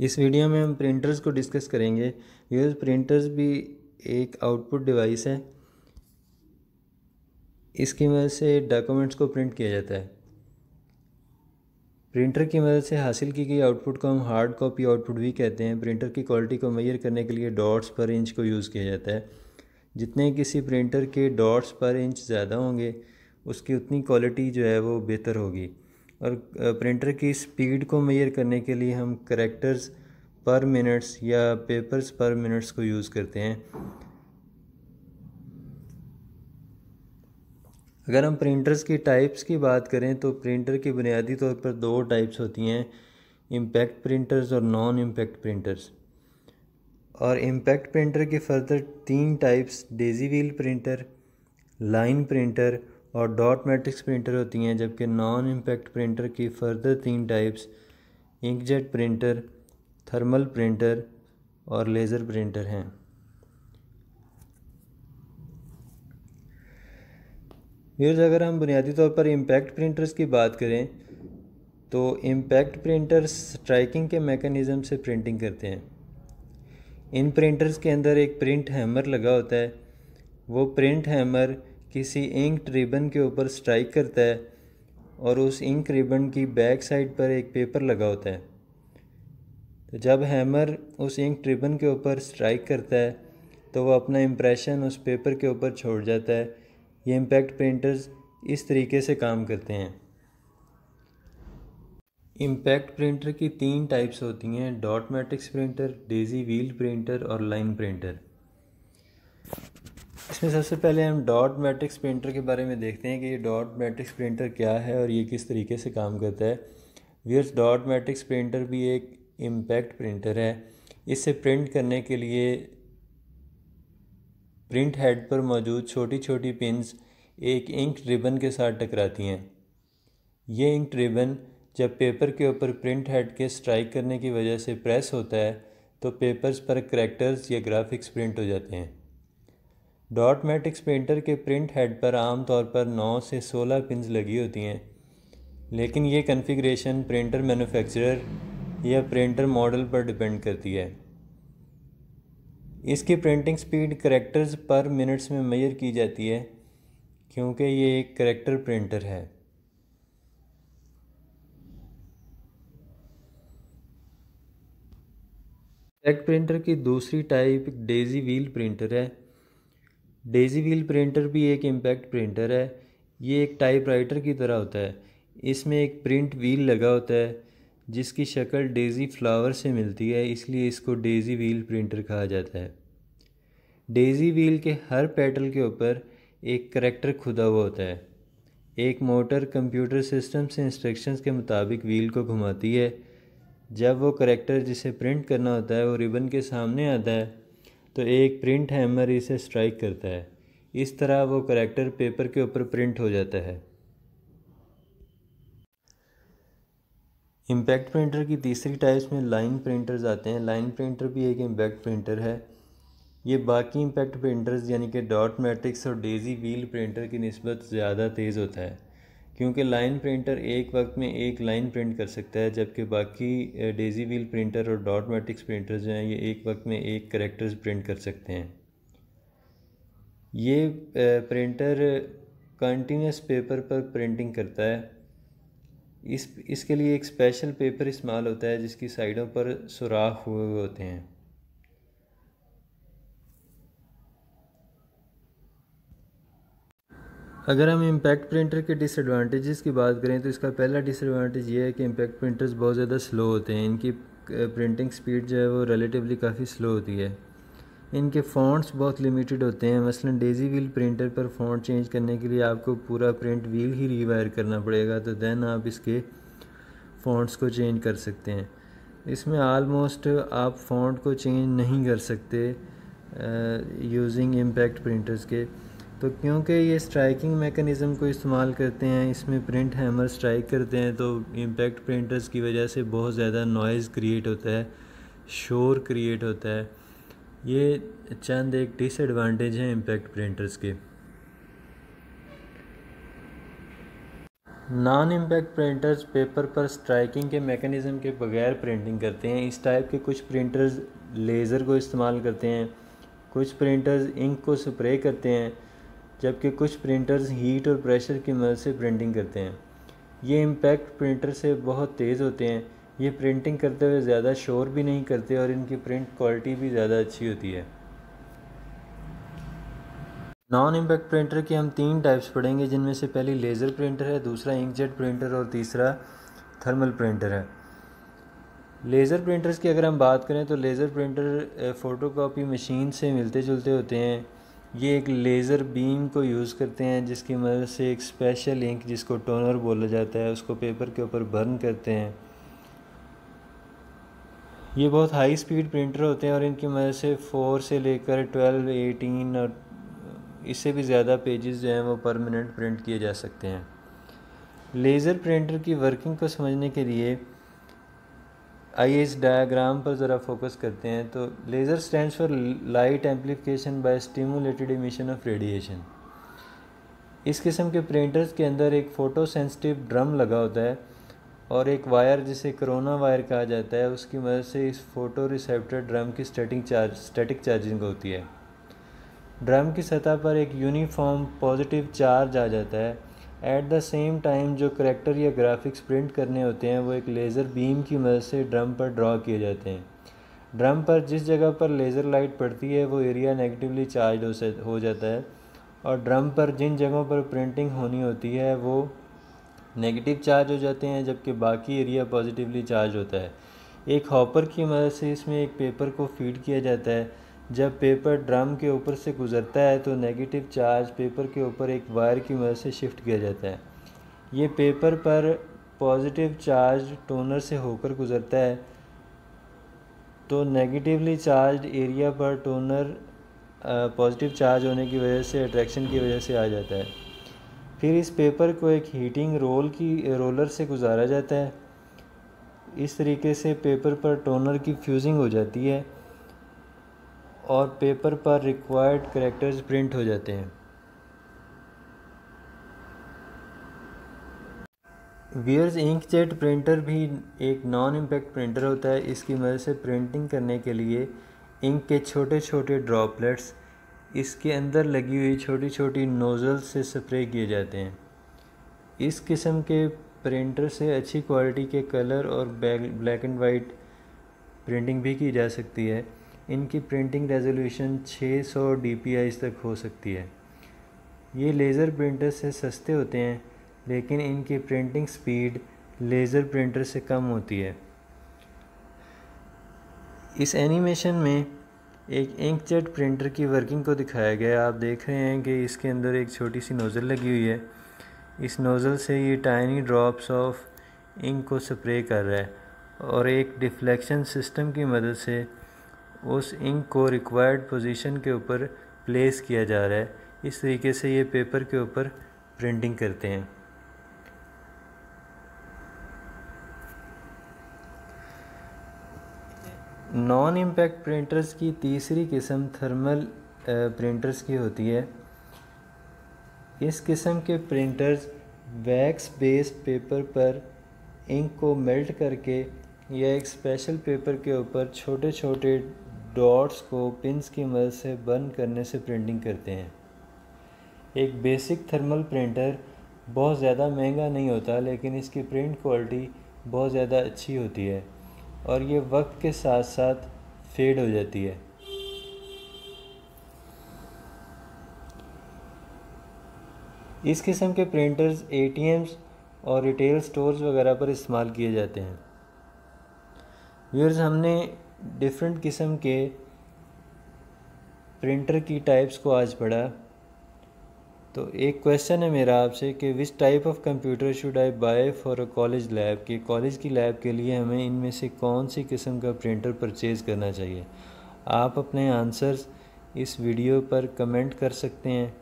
इस वीडियो में हम प्रिंटर्स को डिस्कस करेंगे यूज प्रिंटर्स भी एक आउटपुट डिवाइस है इसकी मदद से डॉक्यूमेंट्स को प्रिंट किया जाता है प्रिंटर की मदद से हासिल की गई आउटपुट को हम हार्ड कॉपी आउटपुट भी कहते हैं प्रिंटर की क्वालिटी को मैयर करने के लिए डॉट्स पर इंच को यूज़ किया जाता है जितने किसी प्रिंटर के डॉट्स पर इंच ज़्यादा होंगे उसकी उतनी क्वालिटी जो है वो बेहतर होगी और प्रिंटर की स्पीड को मेयर करने के लिए हम करेक्टर्स पर मिनट्स या पेपर्स पर मिनट्स को यूज़ करते हैं अगर हम प्रिंटर्स की टाइप्स की बात करें तो प्रिंटर की बुनियादी तौर पर दो टाइप्स होती हैं इम्पैक्ट प्रिंटर्स और नॉन इम्पैक्ट प्रिंटर्स और इम्पैक्ट प्रिंटर के फर्दर तीन types daisy wheel printer line printer और डॉट मैट्रिक्स प्रिंटर होती हैं जबकि नॉन इम्पैक्ट प्रिंटर की फर्दर तीन types inkjet printer thermal printer और लेज़र प्रिंटर हैं व्यूर्स अगर हम बुनियादी तौर पर इम्पैक्ट प्रिंटर्स की बात करें तो इम्पैक्ट प्रिंटर्स स्ट्राइकिंग के मेकनिज़म से प्रिंटिंग करते हैं इन प्रिंटर्स के अंदर एक प्रिंट हैमर लगा होता है वो प्रिंट हैमर किसी इंक रिबन के ऊपर स्ट्राइक करता है और उस इंक रिबन की बैक साइड पर एक पेपर लगा होता है तो जब हैमर उस इंक रिबन के ऊपर स्ट्राइक करता है तो वह अपना इम्प्रेशन उस पेपर के ऊपर छोड़ जाता है ये इम्पैक्ट प्रिंटर्स इस तरीके से काम करते हैं इम्पैक्ट प्रिंटर की तीन टाइप्स होती हैं dot matrix printer daisy wheel printer और लाइन प्रिंटर इसमें सबसे पहले हम डॉट मैट्रिक्स प्रिंटर के बारे में देखते हैं कि ये डॉट मैट्रिक्स प्रिंटर क्या है और ये किस तरीके से काम करता है वीर्स डॉट मैट्रिक्स प्रिंटर भी एक इम्पैक्ट प्रिंटर है इससे प्रिंट करने के लिए प्रिंट हेड पर मौजूद छोटी छोटी पिंस एक इंक रिबन के साथ टकराती हैं ये इंक रिबन जब पेपर के ऊपर प्रिंट हेड के स्ट्राइक करने की वजह से प्रेस होता है तो पेपर्स पर करेक्टर्स या ग्राफिक्स प्रिंट हो जाते हैं डॉट मैट्रिक्स पेंटर के प्रिंट हेड पर आमतौर पर 9 से 16 पिंस लगी होती हैं लेकिन ये कन्फिग्रेशन प्रिंटर मैन्युफैक्चरर या प्रिंटर मॉडल पर डिपेंड करती है इसकी printing speed characters per minutes में मेजर की जाती है क्योंकि ये एक करेक्टर प्रिंटर है प्रिंटर की दूसरी टाइप डेजी व्हील प्रिंटर है डेज़ी व्हील प्रिंटर भी एक इम्पैक्ट प्रिंटर है ये एक टाइपराइटर की तरह होता है इसमें एक प्रिंट व्हील लगा होता है जिसकी शक्ल डेज़ी फ्लावर से मिलती है इसलिए इसको डेज़ी व्हील प्रिंटर कहा जाता है डेज़ी व्हील के हर पेटल के ऊपर एक करेक्टर खुदा हुआ होता है एक मोटर कंप्यूटर सिस्टम से इंस्ट्रक्शंस के मुताबिक व्हील को घुमाती है जब वो करेक्टर जिसे प्रिंट करना होता है वो रिबन के सामने आता है तो एक प्रिंट हैमर इसे स्ट्राइक करता है इस तरह वो करेक्टर पेपर के ऊपर प्रिंट हो जाता है इम्पैक्ट प्रिंटर की तीसरी टाइप्स में लाइन प्रिंटर्स आते हैं लाइन प्रिंटर भी एक इम्पैक्ट प्रिंटर है ये बाकी इम्पैक्ट प्रिंटर्स यानी कि डॉट मैट्रिक्स और डेजी व्हील प्रिंटर की नस्बत ज़्यादा तेज़ होता है क्योंकि लाइन प्रिंटर एक वक्त में एक लाइन प्रिंट कर सकता है जबकि बाकी डेजी व्हील प्रिंटर और डॉट मैट्रिक्स प्रिंटर जो हैं ये एक वक्त में एक करेक्टर्स प्रिंट कर सकते हैं ये प्रिंटर कंटिन्यूस पेपर पर प्रिंटिंग करता है इस इसके लिए एक स्पेशल पेपर इस्तेमाल होता है जिसकी साइडों पर सुराख हुए होते हैं अगर हम इम्पैक्ट प्रिंटर के डिसएडवांटेजेस की बात करें तो इसका पहला डिसएडवांटेज ये है कि इम्पैक्ट प्रिंटर्स बहुत ज़्यादा स्लो होते हैं इनकी प्रिंटिंग स्पीड जो है वो रिलेटिवली काफ़ी स्लो होती है इनके फ़ॉन्ट्स बहुत लिमिटेड होते हैं मसलन डेज़ी व्हील प्रिंटर पर फ़ॉन्ट चेंज करने के लिए आपको पूरा प्रिंट व्हील ही रीवायर करना पड़ेगा तो दैन आप इसके फ़ॉन्ट्स को चेंज कर सकते हैं इसमें आलमोस्ट आप फ़ॉन्ट को चेंज नहीं कर सकते यूजिंग इम्पैक्ट प्रिंटर्स के तो क्योंकि ये स्ट्राइकिंग मेकनिज़म को इस्तेमाल करते हैं इसमें प्रिंट हैमर स्ट्राइक करते हैं तो इम्पैक्ट प्रिंटर्स की वजह से बहुत ज़्यादा नॉइज़ क्रिएट होता है शोर क्रिएट होता है ये चंद एक डिसएडवांटेज हैं इम्पैक्ट प्रिंटर्स के नॉन इम्पैक्ट प्रिंटर्स पेपर पर स्ट्राइकिंग के मेकनिज़म के बगैर प्रिंटिंग करते हैं इस टाइप के कुछ प्रिंटर्स लेज़र को इस्तेमाल करते हैं कुछ प्रिंटर्स इंक को स्प्रे करते हैं जबकि कुछ प्रिंटर्स हीट और प्रेशर की मदद से प्रिंटिंग करते हैं ये इम्पैक्ट प्रिंटर से बहुत तेज़ होते हैं ये प्रिंटिंग करते हुए ज़्यादा शोर भी नहीं करते और इनकी प्रिंट क्वालिटी भी ज़्यादा अच्छी होती है नॉन इम्पैक्ट प्रिंटर के हम तीन टाइप्स पढ़ेंगे जिनमें से पहली लेज़र प्रिंटर है दूसरा इंकजेट प्रिंटर और तीसरा थर्मल प्रिंटर है लेज़र प्रिंटर्स की अगर हम बात करें तो लेज़र प्रिंटर फ़ोटोकॉपी मशीन से मिलते जुलते होते हैं ये एक लेज़र बीम को यूज़ करते हैं जिसकी मदद से एक स्पेशल इंक जिसको टोनर बोला जाता है उसको पेपर के ऊपर बर्न करते हैं ये बहुत हाई स्पीड प्रिंटर होते हैं और इनकी मदद से फोर से लेकर ट्वेल्व एटीन और इससे भी ज़्यादा पेजेस जो हैं वो परमानेंट प्रिंट किए जा सकते हैं लेज़र प्रिंटर की वर्किंग को समझने के लिए आइए इस डायग्राम पर ज़रा फोकस करते हैं तो laser stand for light amplification by stimulated emission of radiation इस किस्म के प्रिंटर्स के अंदर एक फ़ोटो सेंसिटिव ड्रम लगा होता है और एक वायर जिसे करोना वायर कहा जाता है उसकी मदद से इस फोटो रिसेप्टर ड्रम की स्टेटिंग चार्ज स्टैटिक चार्जिंग होती है ड्रम की सतह पर एक यूनिफॉर्म पॉजिटिव चार्ज आ जाता है एट द सेम टाइम जो करेक्टर या ग्राफिक्स प्रिंट करने होते हैं वो एक लेज़र बीम की मदद से ड्रम पर ड्रा किए जाते हैं ड्रम पर जिस जगह पर लेज़र लाइट पड़ती है वो एरिया नेगेटिवली चार्ज हो से हो जाता है और ड्रम पर जिन जगहों पर प्रिंटिंग होनी होती है वो नेगेटिव चार्ज हो जाते हैं जबकि बाकी एरिया पॉजिटिवली चार्ज होता है एक हॉपर की मदद से इसमें एक पेपर को फीड किया जाता है जब पेपर ड्रम के ऊपर से गुजरता है तो नेगेटिव चार्ज पेपर के ऊपर एक वायर की मदद से शिफ्ट किया जाता है ये पेपर पर पॉजिटिव चार्ज टोनर से होकर गुजरता है तो नेगेटिवली चार्ज एरिया पर टोनर पॉजिटिव चार्ज होने की वजह से अट्रैक्शन की वजह से आ जाता है फिर इस पेपर को एक हीटिंग रोल की रोलर से गुजारा जाता है इस तरीके से पेपर पर टोनर की फ्यूजिंग हो जाती है और पेपर पर रिक्वायर्ड करेक्टर्स प्रिंट हो जाते हैं वियर्स इंकजेट प्रिंटर भी एक नॉन इम्पैक्ट प्रिंटर होता है इसकी मदद से प्रिंटिंग करने के लिए इंक के छोटे छोटे ड्रॉपलेट्स इसके अंदर लगी हुई छोटी छोटी नोज़ल से स्प्रे किए जाते हैं इस किस्म के प्रिंटर से अच्छी क्वालिटी के कलर और ब्लैक एंड वाइट प्रिंटिंग भी की जा सकती है इनकी प्रिंटिंग रेजोल्यूशन 600 सौ तक हो सकती है ये लेज़र प्रिंटर से सस्ते होते हैं लेकिन इनकी प्रिंटिंग स्पीड लेज़र प्रिंटर से कम होती है इस एनिमेशन में एक इंकजेट प्रिंटर की वर्किंग को दिखाया गया आप देख रहे हैं कि इसके अंदर एक छोटी सी नोज़ल लगी हुई है इस नोज़ल से ये टाइनी ड्रॉप्स ऑफ इंक को स्प्रे कर रहा है और एक डिफ्लेक्शन सिस्टम की मदद से उस इंक को रिक्वायर्ड पोजीशन के ऊपर प्लेस किया जा रहा है इस तरीके से ये पेपर के ऊपर प्रिंटिंग करते हैं नॉन इम्पैक्ट प्रिंटर्स की तीसरी किस्म थर्मल प्रिंटर्स की होती है इस किस्म के प्रिंटर्स वैक्स बेस्ड पेपर पर इंक को मेल्ट करके या एक स्पेशल पेपर के ऊपर छोटे छोटे डॉट्स को पिंस की मदद से बंद करने से प्रिंटिंग करते हैं एक बेसिक थर्मल प्रिंटर बहुत ज़्यादा महंगा नहीं होता लेकिन इसकी प्रिंट क्वालिटी बहुत ज़्यादा अच्छी होती है और ये वक्त के साथ साथ फेड हो जाती है इस किस्म के प्रिंटर्स एटीएम्स और रिटेल स्टोर्स वगैरह पर इस्तेमाल किए जाते हैं व्यूअर्स हमने डिफरेंट किस्म के प्रिंटर की टाइप्स को आज पढ़ा तो एक क्वेश्चन है मेरा आपसे कि which type of computer should I buy for a college lab कि कॉलेज की लैब के लिए हमें इनमें से कौन सी किस्म का प्रिंटर परचेज़ करना चाहिए आप अपने आंसर्स इस वीडियो पर कमेंट कर सकते हैं